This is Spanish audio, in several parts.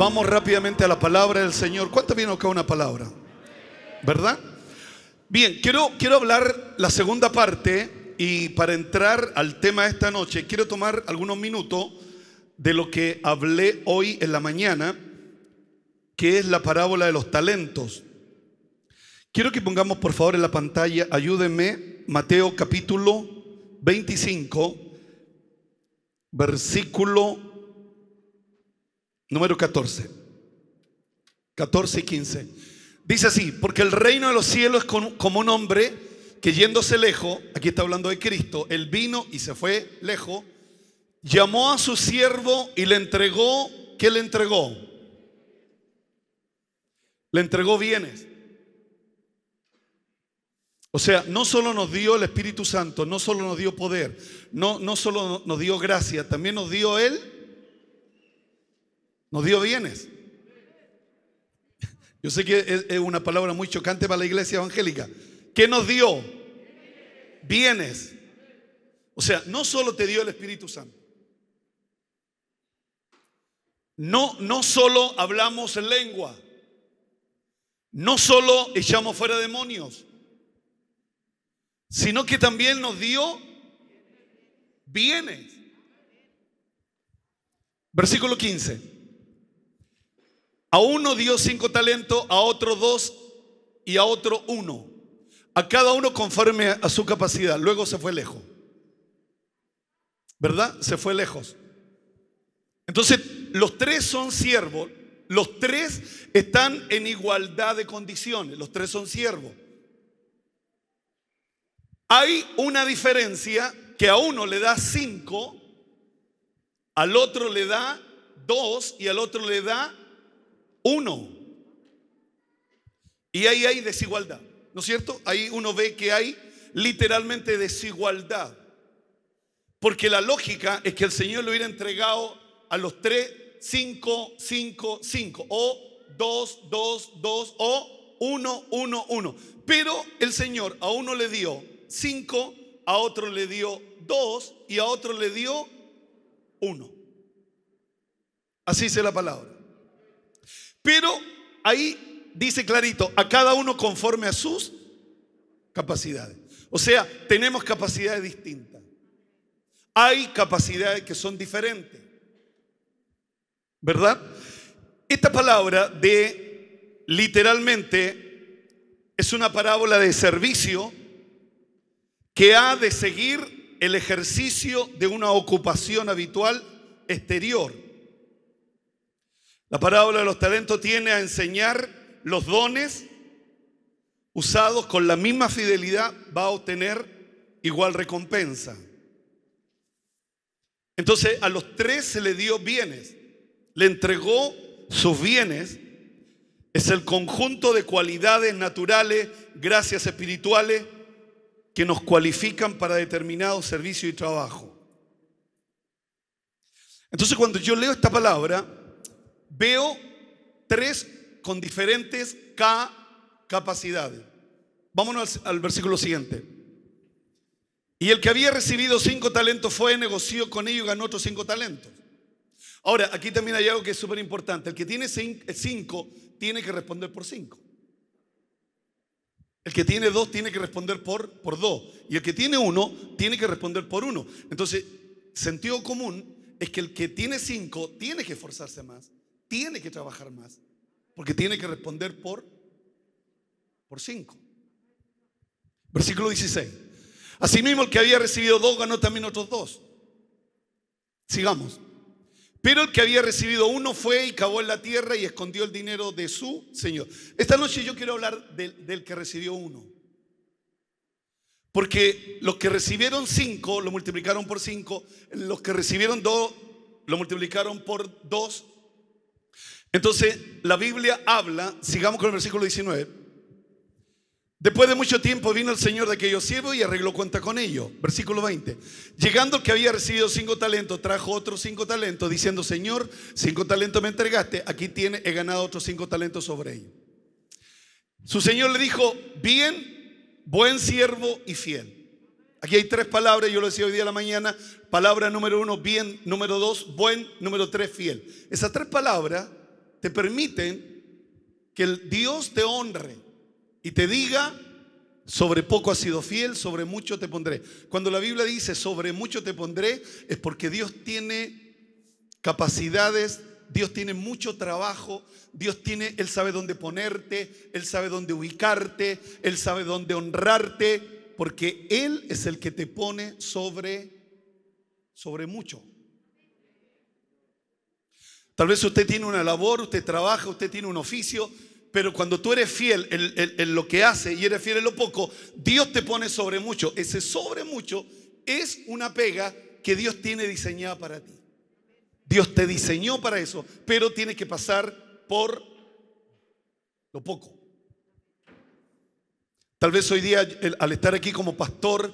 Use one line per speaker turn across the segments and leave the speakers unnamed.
Vamos rápidamente a la palabra del Señor. ¿Cuánto vino acá una palabra? ¿Verdad? Bien, quiero, quiero hablar la segunda parte y para entrar al tema de esta noche, quiero tomar algunos minutos de lo que hablé hoy en la mañana, que es la parábola de los talentos. Quiero que pongamos por favor en la pantalla, ayúdenme, Mateo capítulo 25, versículo Número 14. 14 y 15. Dice así, porque el reino de los cielos es como un hombre que yéndose lejos, aquí está hablando de Cristo, él vino y se fue lejos, llamó a su siervo y le entregó, ¿qué le entregó? Le entregó bienes. O sea, no solo nos dio el Espíritu Santo, no solo nos dio poder, no, no solo nos dio gracia, también nos dio él nos dio bienes. Yo sé que es una palabra muy chocante para la iglesia evangélica. ¿Qué nos dio? Bienes. O sea, no solo te dio el Espíritu Santo. No, no solo hablamos lengua. No solo echamos fuera demonios. Sino que también nos dio bienes. Versículo 15. A uno dio cinco talentos, a otro dos y a otro uno. A cada uno conforme a su capacidad. Luego se fue lejos. ¿Verdad? Se fue lejos. Entonces, los tres son siervos. Los tres están en igualdad de condiciones. Los tres son siervos. Hay una diferencia que a uno le da cinco, al otro le da dos y al otro le da uno. Y ahí hay desigualdad, ¿no es cierto? Ahí uno ve que hay literalmente desigualdad. Porque la lógica es que el Señor lo hubiera entregado a los tres, cinco, cinco, cinco, o dos, dos, dos, o uno, uno, uno. Pero el Señor a uno le dio cinco, a otro le dio dos y a otro le dio uno. Así dice la palabra. Pero ahí dice clarito, a cada uno conforme a sus capacidades. O sea, tenemos capacidades distintas. Hay capacidades que son diferentes. ¿Verdad? Esta palabra de literalmente es una parábola de servicio que ha de seguir el ejercicio de una ocupación habitual exterior. La parábola de los talentos tiene a enseñar los dones usados con la misma fidelidad, va a obtener igual recompensa. Entonces a los tres se le dio bienes, le entregó sus bienes, es el conjunto de cualidades naturales, gracias espirituales, que nos cualifican para determinado servicio y trabajo. Entonces cuando yo leo esta palabra, veo tres con diferentes capacidades. Vámonos al, versículo siguiente. Y el que había recibido cinco talentos fue, negoció con ellos y ganó otros cinco talentos. Ahora, aquí también hay algo que es súper importante. El que tiene eh, cinco tiene que responder por cinco. El que tiene dos tiene que responder por, por dos. Y el que tiene uno tiene que responder por uno. Entonces, sentido común es que el que tiene cinco tiene que esforzarse más tiene que trabajar más, porque tiene que responder por, por cinco. Versículo 16. Asimismo, el que había recibido dos ganó también otros dos. Sigamos. Pero el que había recibido uno fue y cavó en la tierra y escondió el dinero de su señor. Esta noche yo quiero hablar del, del que recibió uno. Porque los que recibieron cinco lo multiplicaron por cinco, los que recibieron dos lo multiplicaron por dos entonces, la Biblia habla, sigamos con el versículo 19. Después de mucho tiempo vino el Señor de aquellos siervos y arregló cuenta con ellos. Versículo 20. Llegando que había recibido cinco talentos, trajo otros cinco talentos, diciendo, Señor, cinco talentos me entregaste, aquí tiene, he ganado otros cinco talentos sobre ellos. Su Señor le dijo, bien, buen siervo y fiel. Aquí hay tres palabras, yo lo decía hoy día a la mañana. Palabra número uno, bien. Número dos, buen. Número tres, fiel. Esas tres palabras te permiten que el Dios te honre y te diga, sobre poco has sido fiel, sobre mucho te pondré. Cuando la Biblia dice, sobre mucho te pondré, es porque Dios tiene capacidades, Dios tiene mucho trabajo, Dios tiene, Él sabe dónde ponerte, Él sabe dónde ubicarte, Él sabe dónde honrarte, porque Él es el que te pone sobre, sobre mucho. Tal vez usted tiene una labor, usted trabaja, usted tiene un oficio, pero cuando tú eres fiel en, lo que hace y eres fiel en lo poco, Dios te pone sobre mucho. Ese sobre mucho es una pega que Dios tiene diseñada para ti. Dios te diseñó para eso, pero tiene que pasar por lo poco. Tal vez hoy día, al estar aquí como pastor,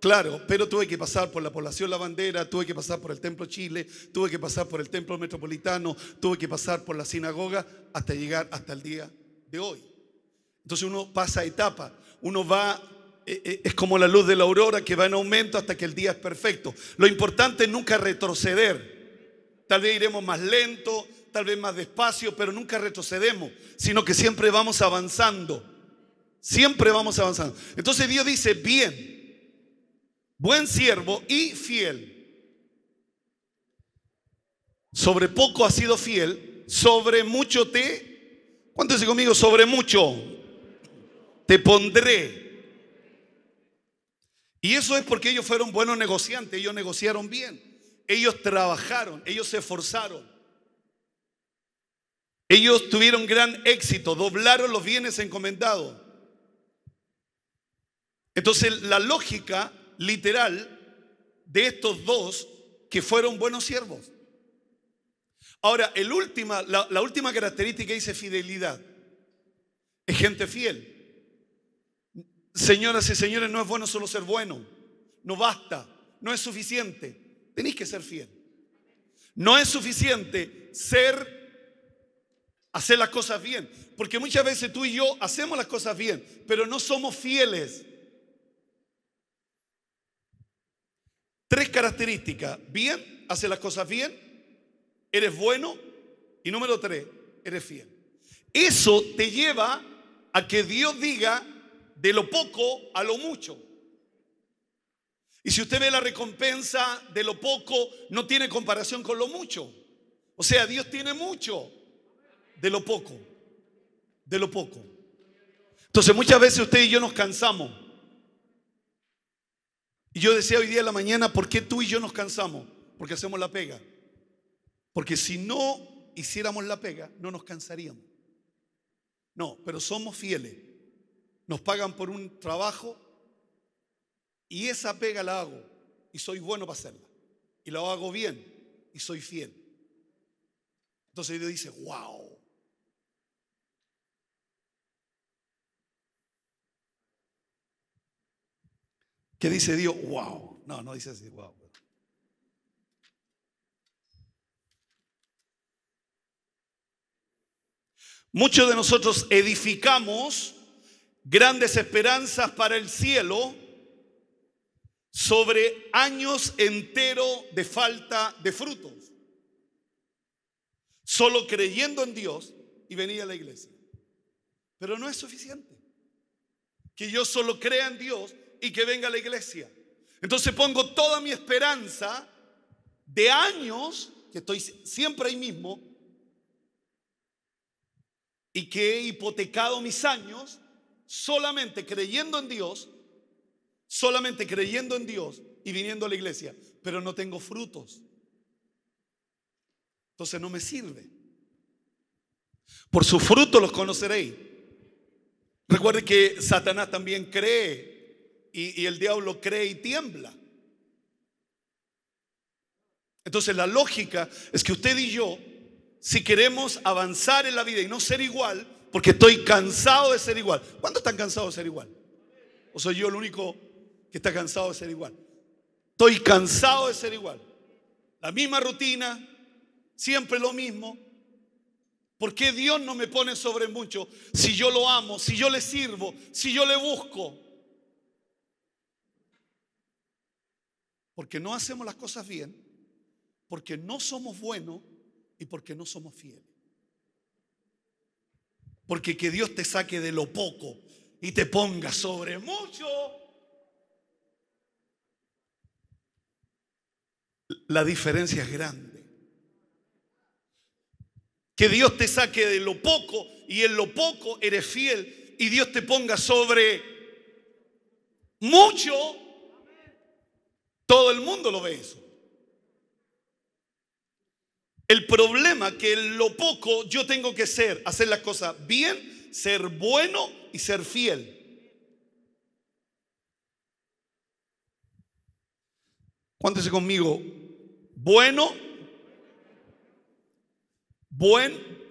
Claro, pero tuve que pasar por la población La Bandera, tuve que pasar por el Templo Chile, tuve que pasar por el Templo Metropolitano, tuve que pasar por la sinagoga hasta llegar hasta el día de hoy. Entonces uno pasa etapa, uno va, eh, eh, es como la luz de la aurora que va en aumento hasta que el día es perfecto. Lo importante es nunca retroceder. Tal vez iremos más lento, tal vez más despacio, pero nunca retrocedemos, sino que siempre vamos avanzando. Siempre vamos avanzando. Entonces Dios dice, bien buen siervo y fiel. Sobre poco ha sido fiel, sobre mucho te... ¿Cuánto dice conmigo? Sobre mucho te pondré. Y eso es porque ellos fueron buenos negociantes, ellos negociaron bien, ellos trabajaron, ellos se esforzaron. Ellos tuvieron gran éxito, doblaron los bienes encomendados. Entonces la lógica literal de estos dos que fueron buenos siervos. Ahora, el última, la, última característica dice fidelidad. Es gente fiel. Señoras y señores, no es bueno solo ser bueno. No basta. No es suficiente. Tenéis que ser fiel. No es suficiente ser hacer las cosas bien. Porque muchas veces tú y yo hacemos las cosas bien, pero no somos fieles. Característica Bien, hace las cosas bien, eres bueno y número tres, eres fiel. Eso te lleva a que Dios diga de lo poco a lo mucho. Y si usted ve la recompensa de lo poco, no tiene comparación con lo mucho. O sea, Dios tiene mucho de lo poco, de lo poco. Entonces muchas veces usted y yo nos cansamos y yo decía hoy día en la mañana, ¿por qué tú y yo nos cansamos? Porque hacemos la pega. Porque si no hiciéramos la pega, no nos cansaríamos. No, pero somos fieles. Nos pagan por un trabajo y esa pega la hago y soy bueno para hacerla. Y la hago bien y soy fiel. Entonces Dios dice, wow, que dice Dios, wow. No, no dice así, wow. Muchos de nosotros edificamos grandes esperanzas para el cielo sobre años enteros de falta de frutos, solo creyendo en Dios y venir a la iglesia. Pero no es suficiente que yo solo crea en Dios que venga a la iglesia. Entonces pongo toda mi esperanza de años, que estoy siempre ahí mismo, y que he hipotecado mis años solamente creyendo en Dios, solamente creyendo en Dios y viniendo a la iglesia, pero no tengo frutos. Entonces no me sirve. Por sus fruto los conoceréis. Recuerde que Satanás también cree y, el diablo cree y tiembla. Entonces la lógica es que usted y yo, si queremos avanzar en la vida y no ser igual, porque estoy cansado de ser igual. ¿Cuántos están cansados de ser igual? ¿O soy yo el único que está cansado de ser igual? Estoy cansado de ser igual. La misma rutina, siempre lo mismo. ¿Por qué Dios no me pone sobre mucho si yo lo amo, si yo le sirvo, si yo le busco? porque no hacemos las cosas bien, porque no somos buenos y porque no somos fieles. Porque que Dios te saque de lo poco y te ponga sobre mucho. La diferencia es grande. Que Dios te saque de lo poco y en lo poco eres fiel y Dios te ponga sobre mucho todo el mundo lo ve eso. El problema que lo poco yo tengo que ser, hacer las cosas bien, ser bueno y ser fiel. Cuéntese conmigo, bueno, buen,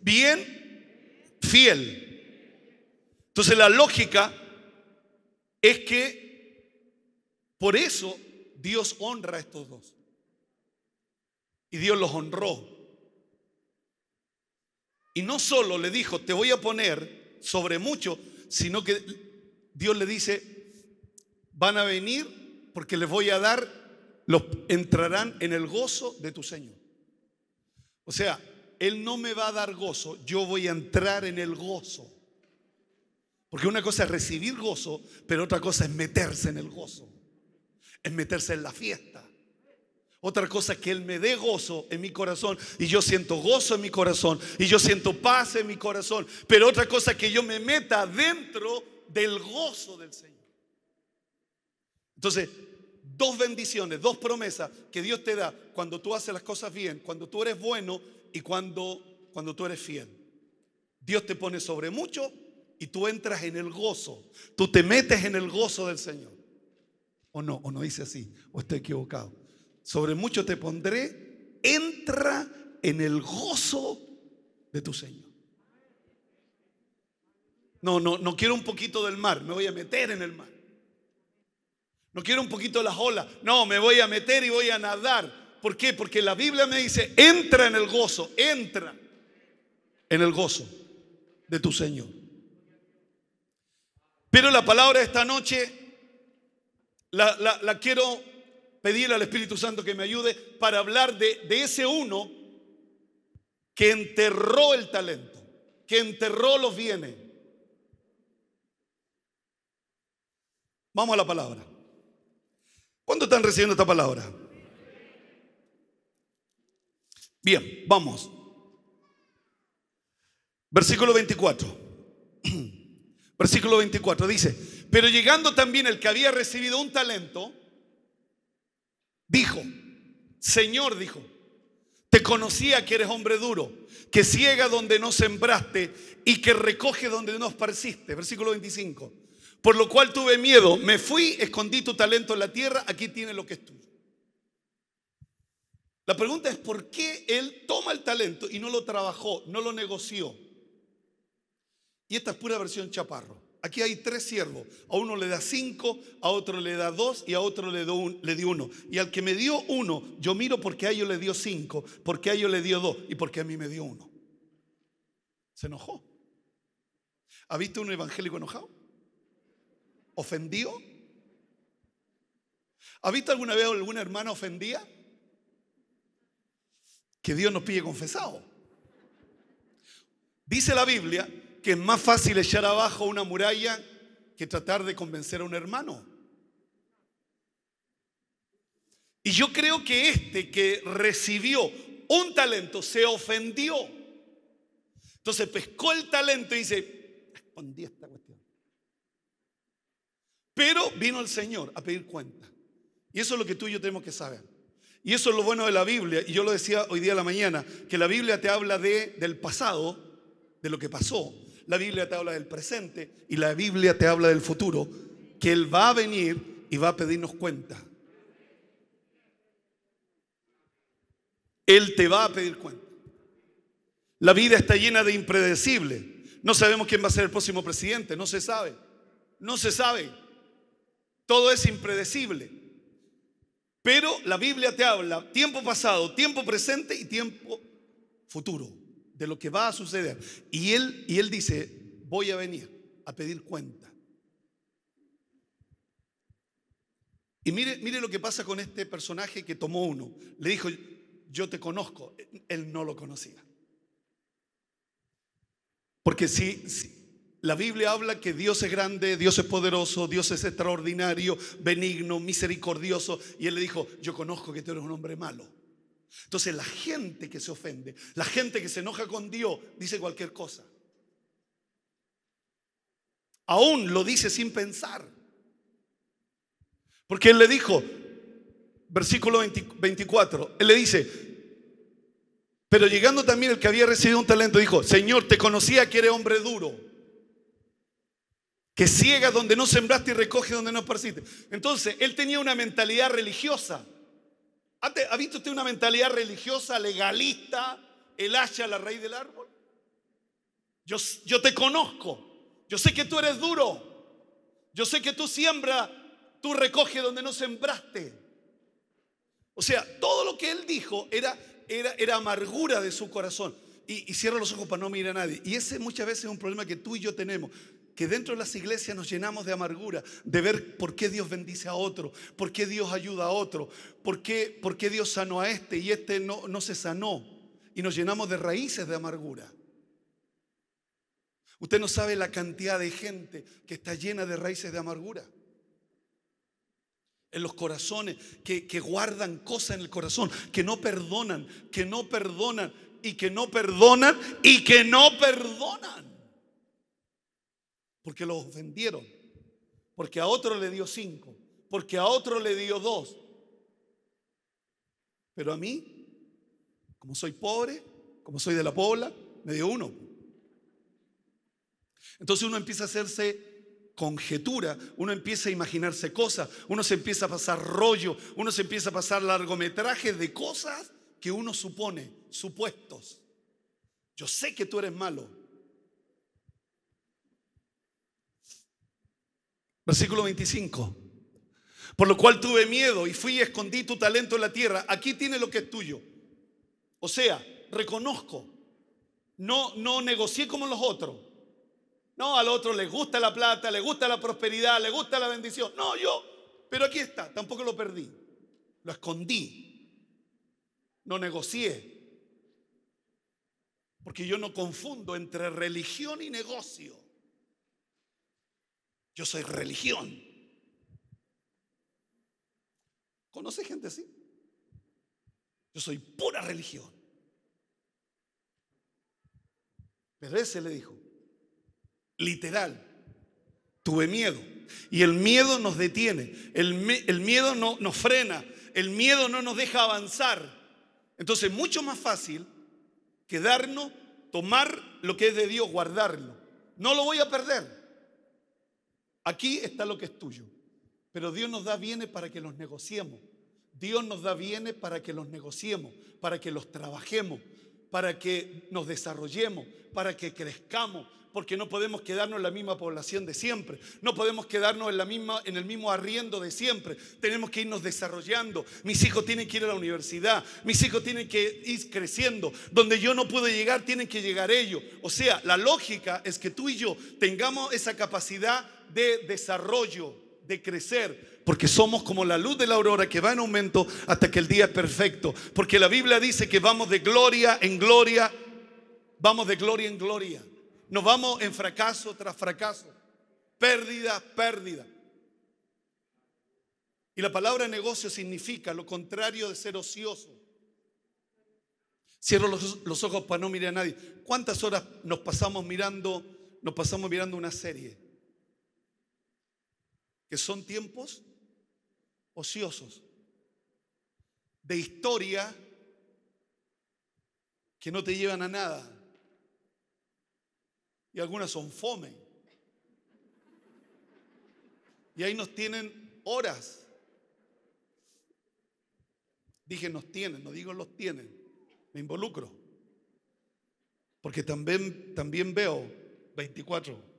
bien, fiel. Entonces la lógica es que por eso Dios honra a estos dos. Y Dios los honró. Y no solo le dijo, te voy a poner sobre mucho, sino que Dios le dice, van a venir porque les voy a dar, los entrarán en el gozo de tu Señor. O sea, Él no me va a dar gozo, yo voy a entrar en el gozo. Porque una cosa es recibir gozo, pero otra cosa es meterse en el gozo es meterse en la fiesta. Otra cosa es que Él me dé gozo en mi corazón y yo siento gozo en mi corazón y yo siento paz en mi corazón. Pero otra cosa es que yo me meta dentro del gozo del Señor. Entonces, dos bendiciones, dos promesas que Dios te da cuando tú haces las cosas bien, cuando tú eres bueno y cuando, cuando tú eres fiel. Dios te pone sobre mucho y tú entras en el gozo, tú te metes en el gozo del Señor. ¿O no? ¿O no dice así? ¿O estoy equivocado? Sobre mucho te pondré, entra en el gozo de tu Señor. No, no, no quiero un poquito del mar, me voy a meter en el mar. No quiero un poquito de las olas, no, me voy a meter y voy a nadar. ¿Por qué? Porque la Biblia me dice, entra en el gozo, entra en el gozo de tu Señor. Pero la palabra de esta noche la, quiero pedir al Espíritu Santo que me ayude para hablar de, de ese uno que enterró el talento, que enterró los bienes. Vamos a la palabra. ¿Cuándo están recibiendo esta palabra? Bien, vamos. Versículo 24. Versículo 24 dice, pero llegando también el que había recibido un talento, dijo, Señor, dijo, te conocía que eres hombre duro, que ciega donde no sembraste y que recoge donde no esparciste. Versículo 25. Por lo cual tuve miedo, me fui, escondí tu talento en la tierra, aquí tiene lo que es tuyo. La pregunta es por qué él toma el talento y no lo trabajó, no lo negoció. Y esta es pura versión chaparro. Aquí hay tres siervos. A uno le da cinco, a otro le da dos y a otro le, dio uno. Y al que me dio uno, yo miro porque a ellos le dio cinco, porque a ellos le dio dos y porque a mí me dio uno. Se enojó. ¿Ha visto un evangélico enojado? ¿Ofendido? ¿Ha visto alguna vez alguna hermana ofendida? Que Dios nos pille confesado. Dice la Biblia que es más fácil echar abajo una muralla que tratar de convencer a un hermano. Y yo creo que este que recibió un talento se ofendió. Entonces pescó el talento y dice, escondí esta cuestión. Pero vino el Señor a pedir cuenta. Y eso es lo que tú y yo tenemos que saber. Y eso es lo bueno de la Biblia. Y yo lo decía hoy día a la mañana, que la Biblia te habla de, del pasado, de lo que pasó, la Biblia te habla del presente y la Biblia te habla del futuro, que Él va a venir y va a pedirnos cuenta. Él te va a pedir cuenta. La vida está llena de impredecible. No sabemos quién va a ser el próximo presidente, no se sabe. No se sabe. Todo es impredecible. Pero la Biblia te habla tiempo pasado, tiempo presente y tiempo futuro de lo que va a suceder. Y él, y él dice, voy a venir a pedir cuenta. Y mire, lo que pasa con este personaje que tomó uno. Le dijo, yo te conozco. Él no lo conocía. Porque si la Biblia habla que Dios es grande, Dios es poderoso, Dios es extraordinario, benigno, misericordioso. Y él le dijo, yo conozco que tú eres un hombre malo. Entonces la gente que se ofende, la gente que se enoja con Dios, dice cualquier cosa. Aún lo dice sin pensar. Porque Él le dijo, versículo 24, Él le dice, pero llegando también el que había recibido un talento, dijo, Señor, te conocía que eres hombre duro, que ciega donde no sembraste y recoge donde no esparciste. Entonces, Él tenía una mentalidad religiosa. ¿Ha visto usted una mentalidad religiosa, legalista, el hacha, la raíz del árbol? Yo, yo te conozco, yo sé que tú eres duro, yo sé que tú siembra, tú recoges donde no sembraste. O sea, todo lo que él dijo era, era, era amargura de su corazón. Y, y, cierra los ojos para no mirar a nadie. Y ese muchas veces es un problema que tú y yo tenemos que dentro de las iglesias nos llenamos de amargura, de ver por qué Dios bendice a otro, por qué Dios ayuda a otro, por qué, por qué Dios sanó a este y este no, no se sanó. Y nos llenamos de raíces de amargura. Usted no sabe la cantidad de gente que está llena de raíces de amargura. En los corazones, que, que guardan cosas en el corazón, que no perdonan, que no perdonan y que no perdonan y que no perdonan porque los ofendieron, porque a otro le dio cinco, porque a otro le dio dos. Pero a mí, como soy pobre, como soy de la pobla, me dio uno. Entonces uno empieza a hacerse conjetura, uno empieza a imaginarse cosas, uno se empieza a pasar rollo, uno se empieza a pasar largometrajes de cosas que uno supone, supuestos. Yo sé que tú eres malo, Versículo 25. Por lo cual tuve miedo y fui y escondí tu talento en la tierra. Aquí tiene lo que es tuyo. O sea, reconozco. No, no negocié como los otros. No, al otro le gusta la plata, le gusta la prosperidad, le gusta la bendición. No, yo. Pero aquí está. Tampoco lo perdí. Lo escondí. No negocié. Porque yo no confundo entre religión y negocio. Yo soy religión. ¿Conoce gente así? Yo soy pura religión. Pero ese le dijo, literal, tuve miedo. Y el miedo nos detiene, el, el miedo no, nos frena, el miedo no nos deja avanzar. Entonces, mucho más fácil quedarnos, tomar lo que es de Dios, guardarlo. No lo voy a perder. Aquí está lo que es tuyo. Pero Dios nos da bienes para que los negociemos. Dios nos da bienes para que los negociemos, para que los trabajemos, para que nos desarrollemos, para que crezcamos, porque no podemos quedarnos en la misma población de siempre, no podemos quedarnos en, la misma, en el mismo arriendo de siempre, tenemos que irnos desarrollando, mis hijos tienen que ir a la universidad, mis hijos tienen que ir creciendo, donde yo no puedo llegar, tienen que llegar ellos. O sea, la lógica es que tú y yo tengamos esa capacidad de desarrollo, de crecer, porque somos como la luz de la aurora que va en aumento hasta que el día es perfecto, porque la Biblia dice que vamos de gloria en gloria, vamos de gloria en gloria, nos vamos en fracaso tras fracaso, pérdida, pérdida. Y la palabra negocio significa lo contrario de ser ocioso. Cierro los, los ojos para no mirar a nadie. ¿Cuántas horas nos pasamos mirando, nos pasamos mirando una serie? que son tiempos ociosos, de historia que no te llevan a nada. Y algunas son fome. Y ahí nos tienen horas. Dije nos tienen, no digo los tienen. Me involucro. Porque también, también veo 24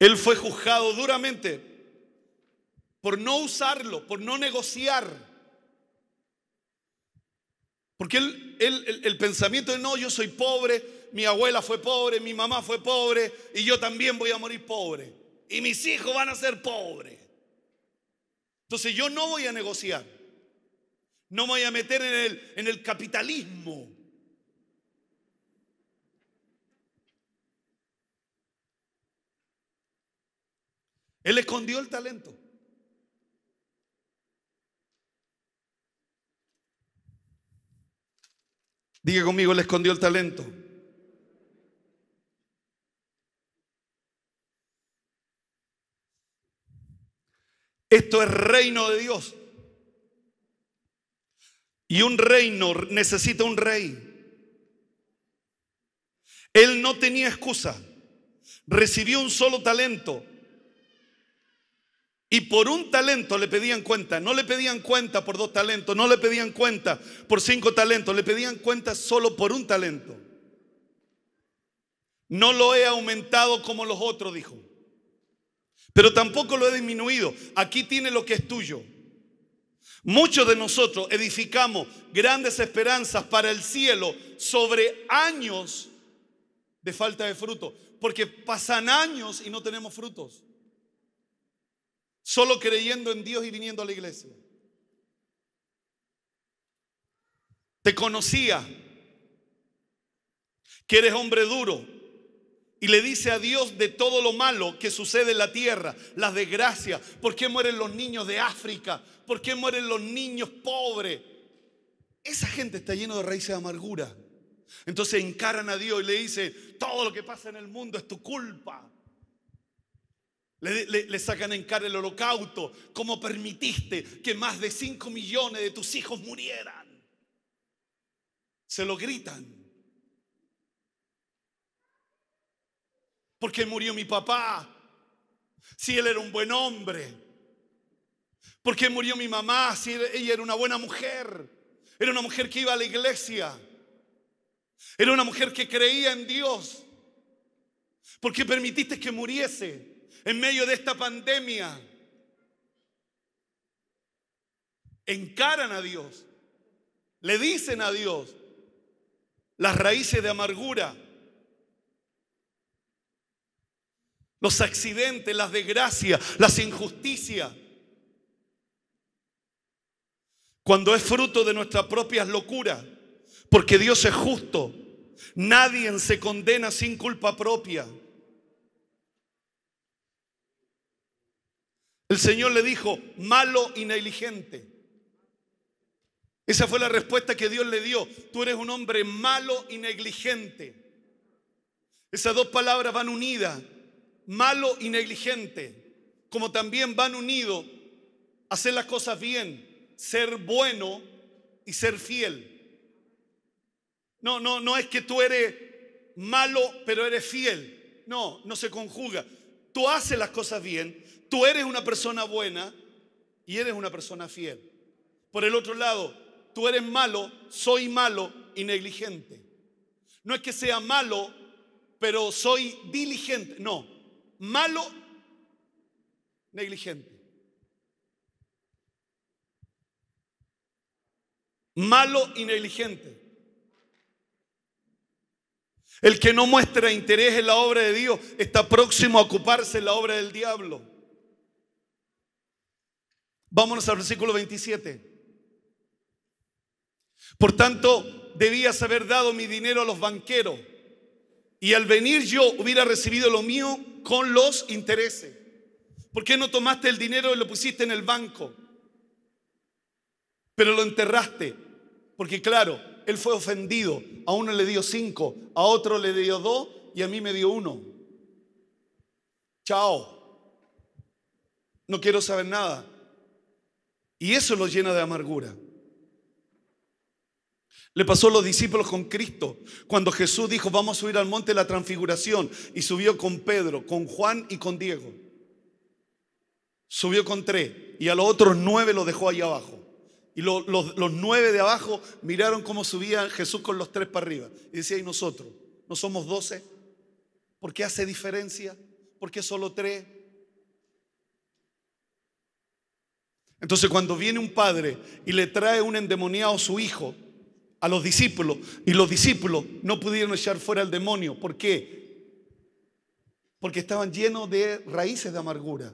Él fue juzgado duramente por no usarlo, por no negociar. Porque él, el, pensamiento de no, yo soy pobre, mi abuela fue pobre, mi mamá fue pobre, y yo también voy a morir pobre. Y mis hijos van a ser pobres. Entonces yo no voy a negociar. No me voy a meter en el, en el capitalismo. Él escondió el talento. Diga conmigo, Él escondió el talento. Esto es reino de Dios. Y un reino necesita un rey. Él no tenía excusa. Recibió un solo talento y por un talento le pedían cuenta. No le pedían cuenta por dos talentos, no le pedían cuenta por cinco talentos, le pedían cuenta solo por un talento. No lo he aumentado como los otros, dijo. Pero tampoco lo he disminuido. Aquí tiene lo que es tuyo. Muchos de nosotros edificamos grandes esperanzas para el cielo sobre años de falta de fruto. Porque pasan años y no tenemos frutos solo creyendo en Dios y viniendo a la iglesia. Te conocía que eres hombre duro y le dice a Dios de todo lo malo que sucede en la tierra, las desgracias, por qué mueren los niños de África, por qué mueren los niños pobres. Esa gente está llena de raíces de amargura. Entonces encaran a Dios y le dice todo lo que pasa en el mundo es tu culpa. Le, sacan en cara el holocausto. ¿Cómo permitiste que más de 5 millones de tus hijos murieran? Se lo gritan. Porque murió mi papá? Si él era un buen hombre. Porque murió mi mamá? Si ella era una buena mujer. Era una mujer que iba a la iglesia. Era una mujer que creía en Dios. ¿Por qué permitiste que muriese? en medio de esta pandemia encaran a Dios, le dicen a Dios las raíces de amargura, los accidentes, las desgracias, las injusticias. Cuando es fruto de nuestras propias locuras, porque Dios es justo, nadie se condena sin culpa propia. El Señor le dijo, malo y negligente. Esa fue la respuesta que Dios le dio. Tú eres un hombre malo y negligente. Esas dos palabras van unidas, malo y negligente, como también van unidos hacer las cosas bien, ser bueno y ser fiel. No, no, no es que tú eres malo, pero eres fiel. No, no se conjuga. Tú haces las cosas bien, Tú eres una persona buena y eres una persona fiel. Por el otro lado, tú eres malo, soy malo y negligente. No es que sea malo, pero soy diligente. No, malo, negligente. Malo y negligente. El que no muestra interés en la obra de Dios está próximo a ocuparse en la obra del diablo. Vámonos al versículo 27. Por tanto, debías haber dado mi dinero a los banqueros y al venir yo hubiera recibido lo mío con los intereses. ¿Por qué no tomaste el dinero y lo pusiste en el banco? Pero lo enterraste, porque claro, él fue ofendido. A uno le dio cinco, a otro le dio dos y a mí me dio uno. Chao. No quiero saber nada. Y eso lo llena de amargura. Le pasó a los discípulos con Cristo, cuando Jesús dijo, vamos a subir al monte de la transfiguración, y subió con Pedro, con Juan y con Diego. Subió con tres, y a los otros nueve los dejó ahí abajo. Y los, nueve de abajo miraron cómo subía Jesús con los tres para arriba. Y decía, ¿y nosotros? ¿No somos doce? ¿Por qué hace diferencia? ¿Por qué solo tres? Entonces cuando viene un padre y le trae un endemoniado su hijo a los discípulos y los discípulos no pudieron echar fuera al demonio, ¿por qué? Porque estaban llenos de raíces de amargura.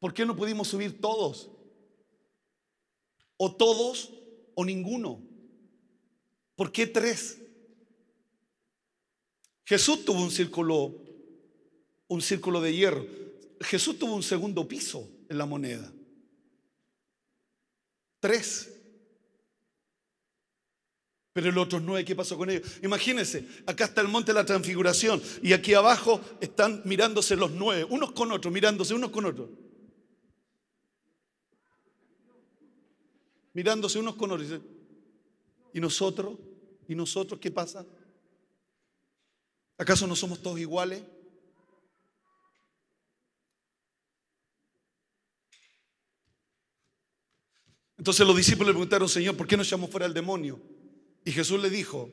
¿Por qué no pudimos subir todos? O todos o ninguno. ¿Por qué tres? Jesús tuvo un círculo, un círculo de hierro. Jesús tuvo un segundo piso la moneda. Tres. Pero el otro nueve, ¿qué pasó con ellos? Imagínense, acá está el monte de la transfiguración y aquí abajo están mirándose los nueve, unos con otros, mirándose unos con otros. Mirándose unos con otros. ¿Y nosotros? ¿Y nosotros qué pasa? ¿Acaso no somos todos iguales? Entonces los discípulos le preguntaron, Señor, ¿por qué nos echamos fuera al demonio? Y Jesús le dijo,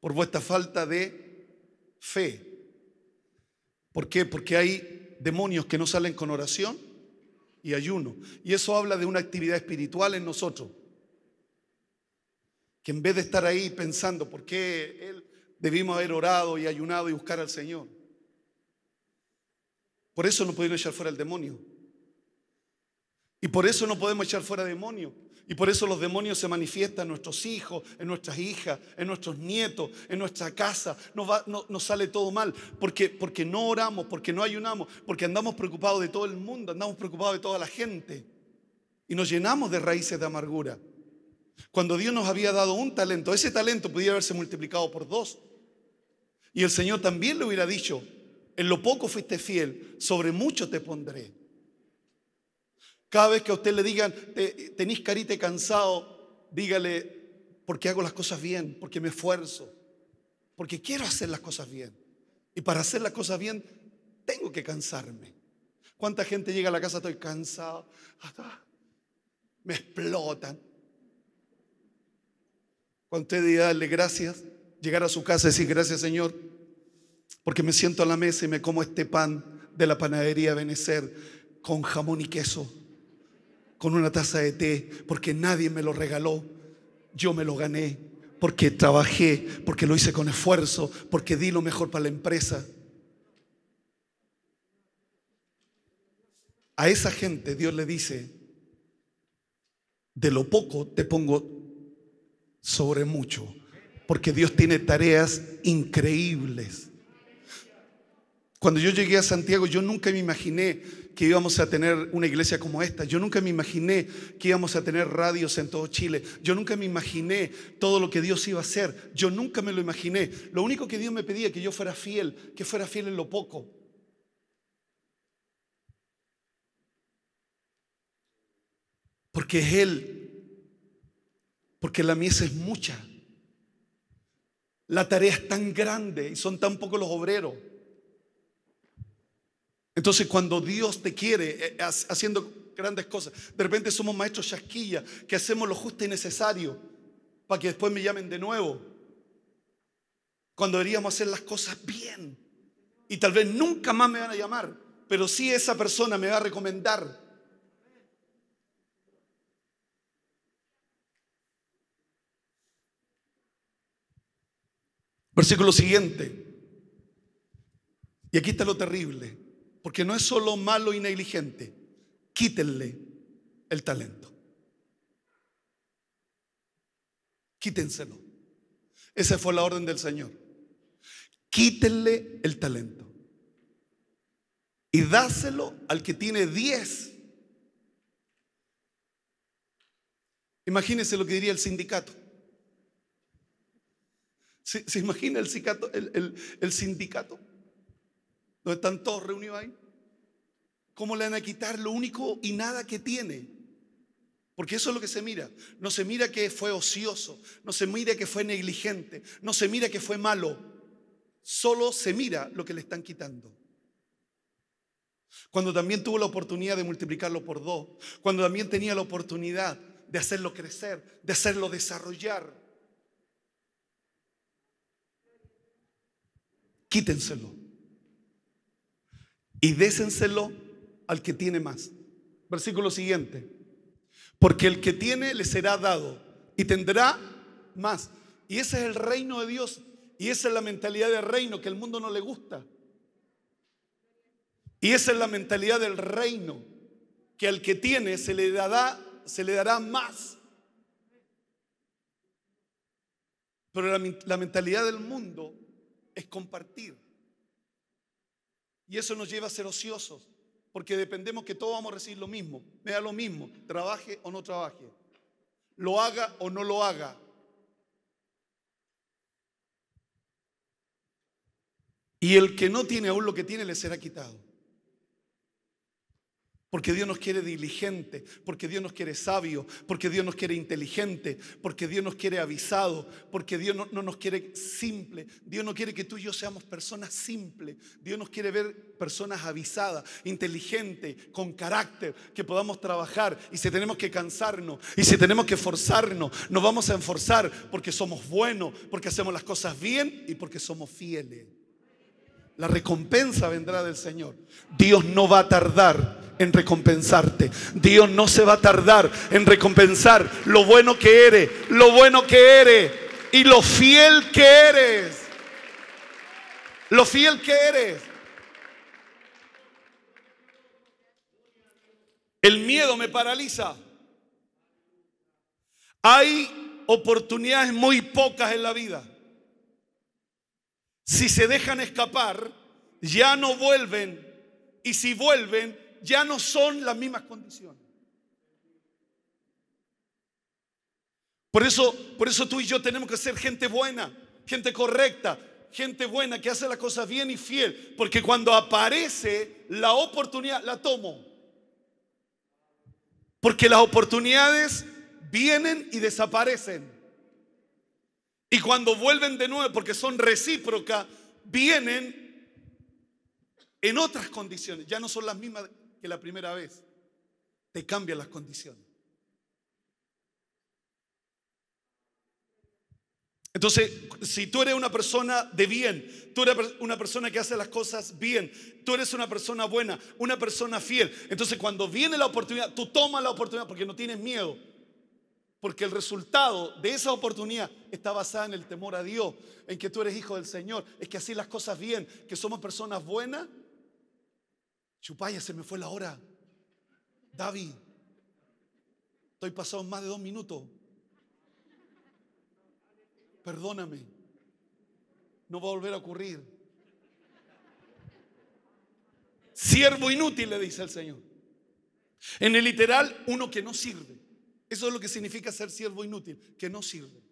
por vuestra falta de fe. ¿Por qué? Porque hay demonios que no salen con oración y ayuno. Y eso habla de una actividad espiritual en nosotros. Que en vez de estar ahí pensando, ¿por qué él debimos haber orado y ayunado y buscar al Señor? Por eso no pudieron echar fuera al demonio. Y por eso no podemos echar fuera demonios. Y por eso los demonios se manifiestan en nuestros hijos, en nuestras hijas, en nuestros nietos, en nuestra casa. Nos, no, nos, sale todo mal porque, porque no oramos, porque no ayunamos, porque andamos preocupados de todo el mundo, andamos preocupados de toda la gente. Y nos llenamos de raíces de amargura. Cuando Dios nos había dado un talento, ese talento pudiera haberse multiplicado por dos. Y el Señor también le hubiera dicho, en lo poco fuiste fiel, sobre mucho te pondré. Cada vez que a usted le digan, tenéis carita cansado, dígale, porque hago las cosas bien, porque me esfuerzo, porque quiero hacer las cosas bien. Y para hacer las cosas bien, tengo que cansarme. ¿Cuánta gente llega a la casa, estoy cansado, me explotan? Cuando usted diga darle gracias, llegar a su casa y decir gracias Señor, porque me siento a la mesa y me como este pan de la panadería Benecer con jamón y queso con una taza de té, porque nadie me lo regaló, yo me lo gané, porque trabajé, porque lo hice con esfuerzo, porque di lo mejor para la empresa. A esa gente Dios le dice, de lo poco te pongo sobre mucho, porque Dios tiene tareas increíbles cuando yo llegué a Santiago, yo nunca me imaginé que íbamos a tener una iglesia como esta. Yo nunca me imaginé que íbamos a tener radios en todo Chile. Yo nunca me imaginé todo lo que Dios iba a hacer. Yo nunca me lo imaginé. Lo único que Dios me pedía que yo fuera fiel, que fuera fiel en lo poco. Porque es Él. Porque la mies es mucha. La tarea es tan grande y son tan pocos los obreros. Entonces cuando Dios te quiere eh, eh, haciendo grandes cosas, de repente somos maestros chasquilla, que hacemos lo justo y necesario para que después me llamen de nuevo. Cuando deberíamos hacer las cosas bien. Y tal vez nunca más me van a llamar, pero sí esa persona me va a recomendar. Versículo siguiente. Y aquí está lo terrible. Porque no es solo malo y negligente. Quítenle el talento. Quítenselo. Esa fue la orden del Señor. Quítenle el talento. Y dáselo al que tiene diez. Imagínense lo que diría el sindicato. ¿Se, imagina el el sindicato? están todos reunidos ahí? ¿Cómo le van a quitar lo único y nada que tiene? Porque eso es lo que se mira. No se mira que fue ocioso, no se mira que fue negligente, no se mira que fue malo. Solo se mira lo que le están quitando. Cuando también tuvo la oportunidad de multiplicarlo por dos, cuando también tenía la oportunidad de hacerlo crecer, de hacerlo desarrollar. Quítenselo y désenselo al que tiene más. Versículo siguiente. Porque el que tiene le será dado y tendrá más. Y ese es el reino de Dios. Y esa es la mentalidad del reino que el mundo no le gusta. Y esa es la mentalidad del reino que al que tiene se le dará, se le dará más. Pero la mentalidad del mundo es compartir. Y eso nos lleva a ser ociosos, porque dependemos que todos vamos a recibir lo mismo. Me da lo mismo, trabaje o no trabaje, lo haga o no lo haga. Y el que no tiene aún lo que tiene le será quitado. Porque Dios nos quiere diligente, porque Dios nos quiere sabio, porque Dios nos quiere inteligente, porque Dios nos quiere avisado, porque Dios no, nos quiere simple. Dios no quiere que tú y yo seamos personas simples. Dios nos quiere ver personas avisadas, inteligentes, con carácter, que podamos trabajar. Y si tenemos que cansarnos, y si tenemos que forzarnos, nos vamos a enforzar porque somos buenos, porque hacemos las cosas bien y porque somos fieles. La recompensa vendrá del Señor. Dios no va a tardar en recompensarte. Dios no se va a tardar en recompensar lo bueno que eres, lo bueno que eres y lo fiel que eres. Lo fiel que eres. El miedo me paraliza. Hay oportunidades muy pocas en la vida. Si se dejan escapar, ya no vuelven. Y si vuelven, ya no son las mismas condiciones. Por eso, por eso tú y yo tenemos que ser gente buena, gente correcta, gente buena que hace las cosas bien y fiel, porque cuando aparece la oportunidad la tomo. Porque las oportunidades vienen y desaparecen. Y cuando vuelven de nuevo, porque son recíprocas, vienen en otras condiciones. Ya no son las mismas que la primera vez. Te cambian las condiciones. Entonces, si tú eres una persona de bien, tú eres una persona que hace las cosas bien, tú eres una persona buena, una persona fiel, entonces cuando viene la oportunidad, tú tomas la oportunidad porque no tienes miedo, porque el resultado de esa oportunidad está basada en el temor a Dios, en que tú eres hijo del Señor, es que así las cosas bien, que somos personas buenas. Chupaya, se me fue la hora. David, estoy pasado más de dos minutos. Perdóname, no va a volver a ocurrir. Siervo inútil, le dice el Señor. En el literal, uno que no sirve. Eso es lo que significa ser siervo inútil, que no sirve.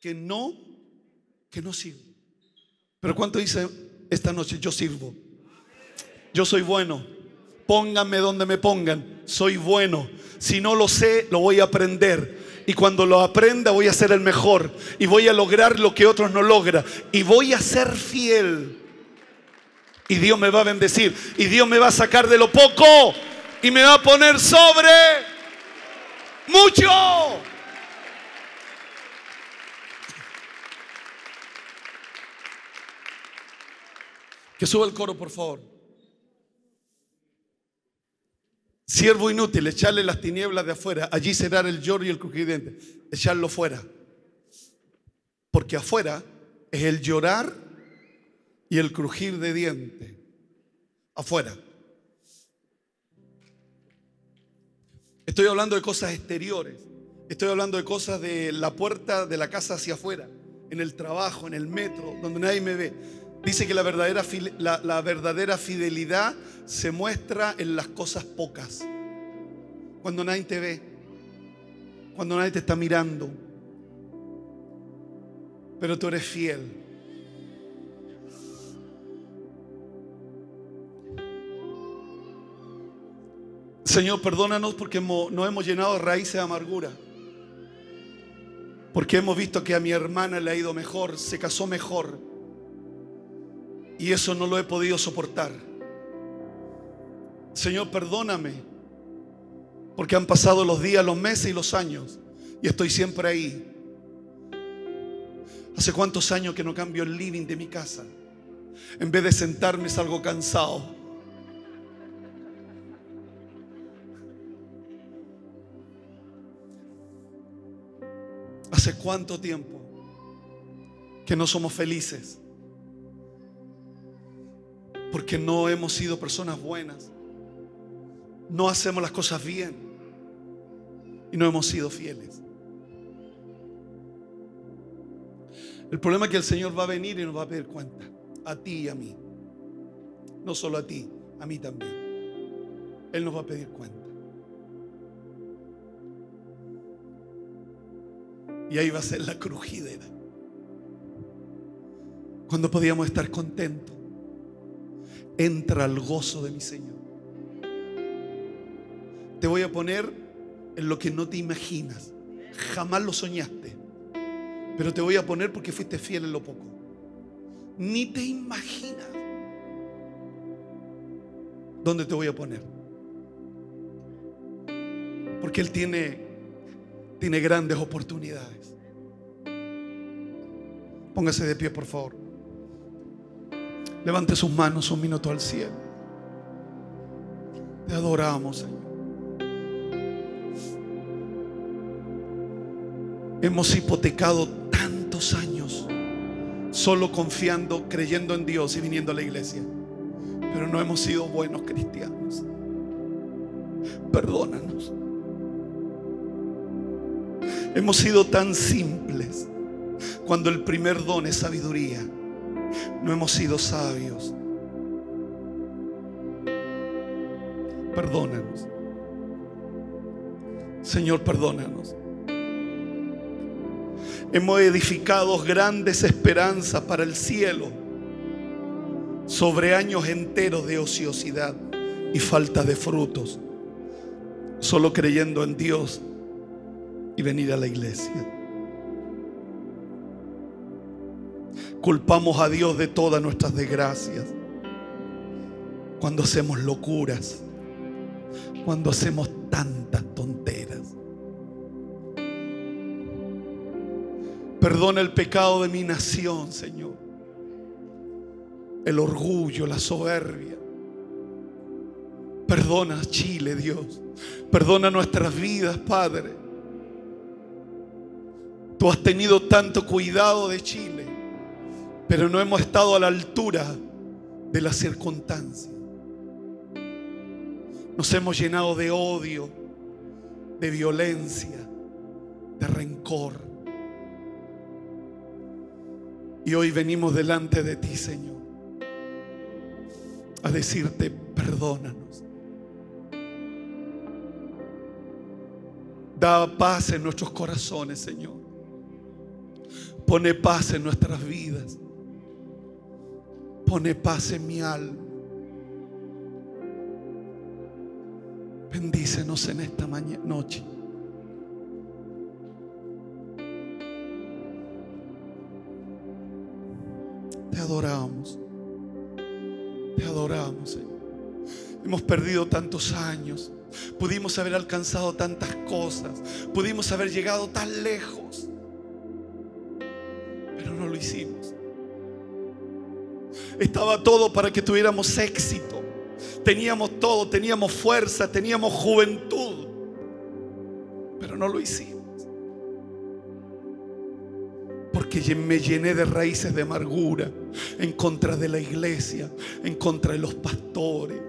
Que no, que no sirvo. Pero ¿cuánto dice esta noche? Yo sirvo. Yo soy bueno. Pónganme donde me pongan. Soy bueno. Si no lo sé, lo voy a aprender. Y cuando lo aprenda voy a ser el mejor. Y voy a lograr lo que otros no logran. Y voy a ser fiel. Y Dios me va a bendecir. Y Dios me va a sacar de lo poco. Y me va a poner sobre mucho. Que suba el coro, por favor. Siervo inútil, echarle las tinieblas de afuera. Allí será el lloro y el crujir de dientes Echarlo fuera. Porque afuera es el llorar y el crujir de dientes Afuera. Estoy hablando de cosas exteriores. Estoy hablando de cosas de la puerta de la casa hacia afuera, en el trabajo, en el metro, donde nadie me ve. Dice que la verdadera, la, verdadera fidelidad se muestra en las cosas pocas. Cuando nadie te ve, cuando nadie te está mirando. Pero tú eres fiel Señor, perdónanos porque no hemos llenado raíces de amargura. Porque hemos visto que a mi hermana le ha ido mejor, se casó mejor. Y eso no lo he podido soportar. Señor, perdóname. Porque han pasado los días, los meses y los años. Y estoy siempre ahí. Hace cuántos años que no cambio el living de mi casa. En vez de sentarme salgo cansado. ¿Hace cuánto tiempo que no somos felices? Porque no hemos sido personas buenas. No hacemos las cosas bien. Y no hemos sido fieles. El problema es que el Señor va a venir y nos va a pedir cuenta. A ti y a mí. No solo a ti, a mí también. Él nos va a pedir cuenta. Y ahí va a ser la crujidera. Cuando podíamos estar contentos. Entra al gozo de mi Señor. Te voy a poner en lo que no te imaginas. Jamás lo soñaste. Pero te voy a poner porque fuiste fiel en lo poco. Ni te imaginas. ¿Dónde te voy a poner? Porque Él tiene tiene grandes oportunidades. Póngase de pie, por favor. Levante sus manos un minuto al cielo. Te adoramos, Señor. Hemos hipotecado tantos años solo confiando, creyendo en Dios y viniendo a la iglesia. Pero no hemos sido buenos cristianos. Perdónanos. Hemos sido tan simples cuando el primer don es sabiduría. No hemos sido sabios. Perdónanos. Señor, perdónanos. Hemos edificado grandes esperanzas para el cielo sobre años enteros de ociosidad y falta de frutos, solo creyendo en Dios y venir a la iglesia. Culpamos a Dios de todas nuestras desgracias. Cuando hacemos locuras, cuando hacemos tantas tonteras. Perdona el pecado de mi nación, Señor. El orgullo, la soberbia. Perdona Chile, Dios. Perdona nuestras vidas, Padre. Tú has tenido tanto cuidado de Chile, pero no hemos estado a la altura de las circunstancias. Nos hemos llenado de odio, de violencia, de rencor. Y hoy venimos delante de ti, Señor, a decirte, perdónanos. Da paz en nuestros corazones, Señor. Pone paz en nuestras vidas. Pone paz en mi alma. Bendícenos en esta noche. Te adoramos. Te adoramos, Hemos perdido tantos años. Pudimos haber alcanzado tantas cosas. Pudimos haber llegado tan lejos. Estaba todo para que tuviéramos éxito. Teníamos todo, teníamos fuerza, teníamos juventud. Pero no lo hicimos. Porque me llené de raíces de amargura en contra de la iglesia, en contra de los pastores.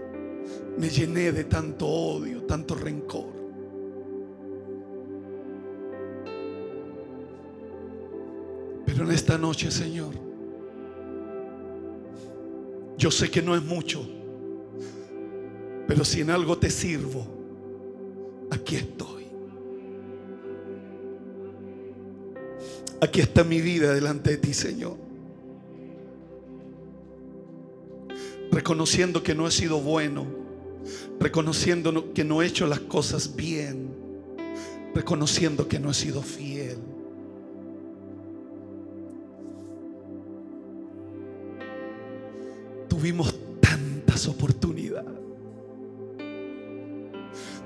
Me llené de tanto odio, tanto rencor. Pero en esta noche, Señor, yo sé que no es mucho, pero si en algo te sirvo, aquí estoy. Aquí está mi vida delante de ti, Señor. Reconociendo que no he sido bueno, reconociendo que no he hecho las cosas bien, reconociendo que no he sido fiel. tuvimos tantas oportunidades.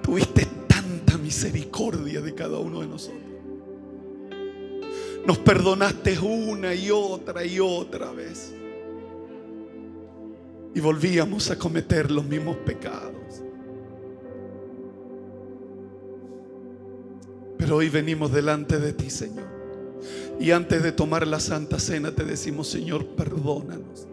Tuviste tanta misericordia de cada uno de nosotros. Nos perdonaste una y otra y otra vez. Y volvíamos a cometer los mismos pecados. Pero hoy venimos delante de ti, Señor. Y antes de tomar la Santa Cena te decimos, Señor, perdónanos.